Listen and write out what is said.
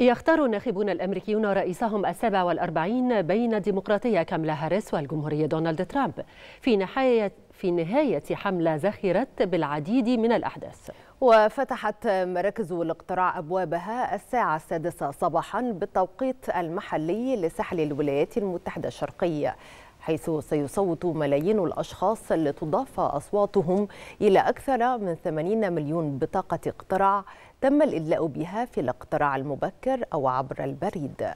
يختار الناخبون الأمريكيون رئيسهم السابع والأربعين بين الديمقراطية كاملا هاريس والجمهورية دونالد ترامب في نهاية في نهاية حملة زخرت بالعديد من الأحداث وفتحت مراكز الاقتراع أبوابها الساعة السادسة صباحا بالتوقيت المحلي لسحل الولايات المتحدة الشرقية حيث سيصوت ملايين الأشخاص لتضاف أصواتهم إلى أكثر من 80 مليون بطاقة اقتراع تم الإدلاء بها في الاقتراع المبكر أو عبر البريد